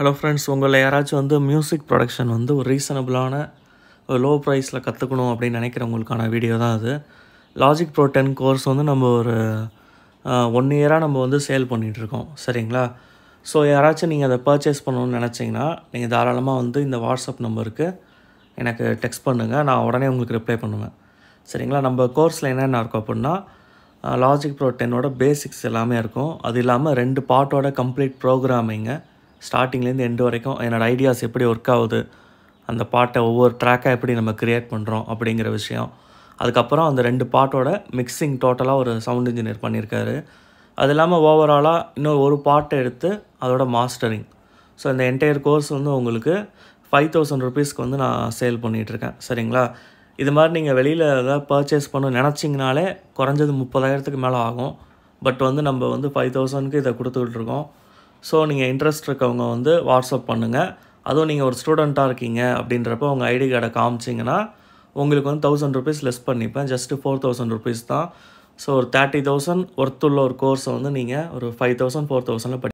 hello friends உங்களை யாராச்சும் வந்து மியூசிக் ப்ரொடக்ஷன் வந்து ஒரு ரீசனபிளான ஒரு லோ ப்ரைஸில் கற்றுக்கணும் அப்படின்னு நினைக்கிறவங்களுக்கான வீடியோ தான் அது லாஜிக் ப்ரோ டென் கோர்ஸ் வந்து நம்ம ஒரு ஒன் இயராக நம்ம வந்து சேல் பண்ணிகிட்ருக்கோம் சரிங்களா ஸோ யாராச்சும் நீங்கள் அதை பர்ச்சேஸ் பண்ணணும்னு நினச்சிங்கன்னா நீங்கள் தாராளமாக வந்து இந்த வாட்ஸ்அப் நம்பருக்கு எனக்கு டெக்ஸ்ட் பண்ணுங்கள் நான் உடனே உங்களுக்கு ரிப்ளை பண்ணுவேன் சரிங்களா நம்ம கோர்ஸில் என்னென்ன இருக்கும் அப்படின்னா லாஜிக் ப்ரோ டென்னோட பேசிக்ஸ் எல்லாமே இருக்கும் அது இல்லாமல் ரெண்டு பாட்டோட கம்ப்ளீட் ப்ரோக்ராமிங்கை ஸ்டார்டிங்லேருந்து எண்டு வரைக்கும் என்னோடய ஐடியாஸ் எப்படி ஒர்க் ஆகுது அந்த பாட்டை ஒவ்வொரு ட்ராக்காக எப்படி நம்ம க்ரியேட் பண்ணுறோம் அப்படிங்கிற விஷயம் அதுக்கப்புறம் அந்த ரெண்டு பாட்டோட மிக்சிங் டோட்டலாக ஒரு சவுண்ட் இன்ஜினியர் பண்ணியிருக்காரு அது இல்லாமல் ஓவராலாக இன்னொரு ஒரு பாட்டை எடுத்து அதோட மாஸ்டரிங் ஸோ இந்த என்டையர் கோர்ஸ் வந்து உங்களுக்கு ஃபைவ் தௌசண்ட் ருபீஸ்க்கு வந்து நான் சேல் பண்ணிகிட்ருக்கேன் சரிங்களா இது மாதிரி நீங்கள் வெளியில் ஏதாவது பர்ச்சேஸ் பண்ண நினச்சிங்கனாலே குறைஞ்சது முப்பதாயிரத்துக்கு மேலே ஆகும் பட் வந்து நம்ம வந்து ஃபைவ் தௌசண்ட்க்கு இதை கொடுத்துக்கிட்டு இருக்கோம் ஸோ நீங்கள் இன்ட்ரெஸ்ட் இருக்கவங்க வந்து வாட்ஸ்அப் பண்ணுங்கள் அதுவும் நீங்கள் ஒரு ஸ்டூடெண்ட்டாக இருக்கீங்க அப்படின்றப்ப உங்கள் ஐடி கார்டை காமிச்சிங்கன்னா உங்களுக்கு வந்து தௌசண்ட் ருபீஸ் லெஸ் பண்ணிப்பேன் ஜஸ்ட்டு ஃபோர் தௌசண்ட் ருபீஸ் தான் ஸோ ஒரு தேர்ட்டி தௌசண்ட் ஒர்த்துள்ள ஒரு கோர்ஸை வந்து நீங்கள் ஒரு ஃபைவ் தௌசண்ட் ஃபோர் தௌசண்டில் படி